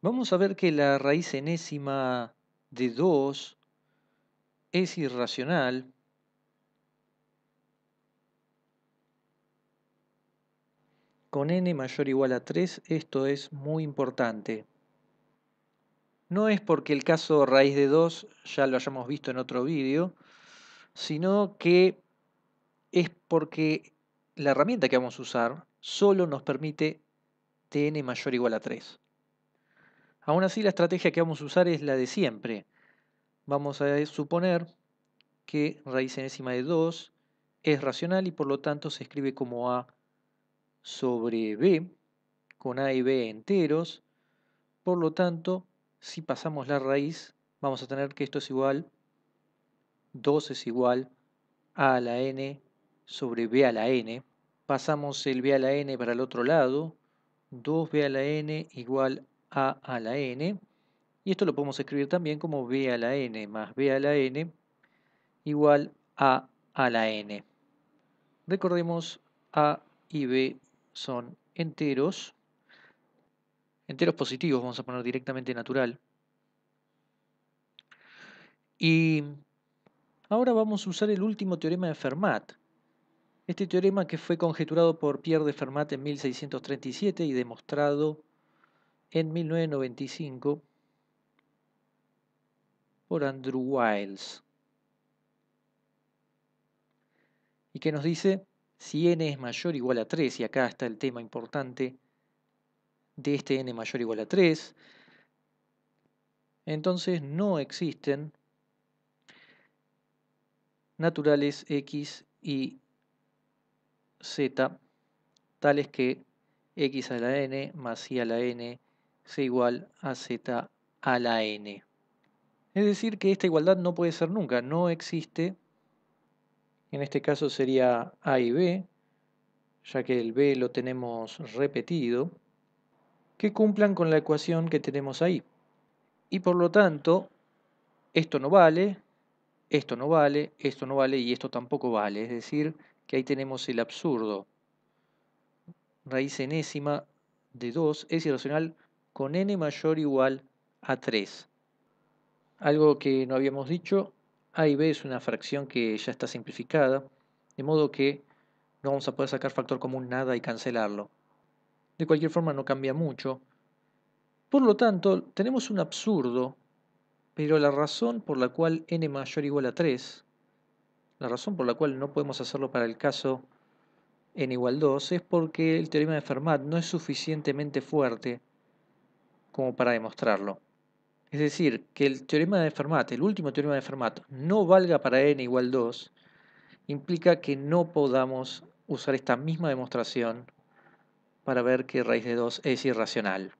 Vamos a ver que la raíz enésima de 2 es irracional. Con n mayor o igual a 3 esto es muy importante. No es porque el caso raíz de 2 ya lo hayamos visto en otro vídeo, sino que es porque la herramienta que vamos a usar solo nos permite tn mayor o igual a 3. Aún así, la estrategia que vamos a usar es la de siempre. Vamos a suponer que raíz enésima de 2 es racional y por lo tanto se escribe como A sobre B, con A y B enteros. Por lo tanto, si pasamos la raíz, vamos a tener que esto es igual, 2 es igual a a la n sobre b a la n. Pasamos el b a la n para el otro lado, 2b a la n igual a a la n. Y esto lo podemos escribir también como b a la n más b a la n igual a a la n. Recordemos a y b son enteros. Enteros positivos, vamos a poner directamente natural. Y ahora vamos a usar el último teorema de Fermat. Este teorema que fue conjeturado por Pierre de Fermat en 1637 y demostrado en 1995 por Andrew Wiles. Y que nos dice, si n es mayor o igual a 3, y acá está el tema importante de este n mayor o igual a 3, entonces no existen naturales x y z tales que x a la n más y a la n sea igual a z a la n. Es decir, que esta igualdad no puede ser nunca, no existe. En este caso sería a y b, ya que el b lo tenemos repetido, que cumplan con la ecuación que tenemos ahí. Y por lo tanto, esto no vale, esto no vale, esto no vale y esto tampoco vale. Es decir, que ahí tenemos el absurdo. Raíz enésima de 2 es irracional con n mayor o igual a 3. Algo que no habíamos dicho, a y b es una fracción que ya está simplificada, de modo que no vamos a poder sacar factor común nada y cancelarlo. De cualquier forma no cambia mucho. Por lo tanto, tenemos un absurdo, pero la razón por la cual n mayor o igual a 3, la razón por la cual no podemos hacerlo para el caso n igual 2, es porque el teorema de Fermat no es suficientemente fuerte como para demostrarlo. Es decir, que el teorema de Fermat, el último teorema de Fermat, no valga para n igual 2, implica que no podamos usar esta misma demostración para ver que raíz de 2 es irracional.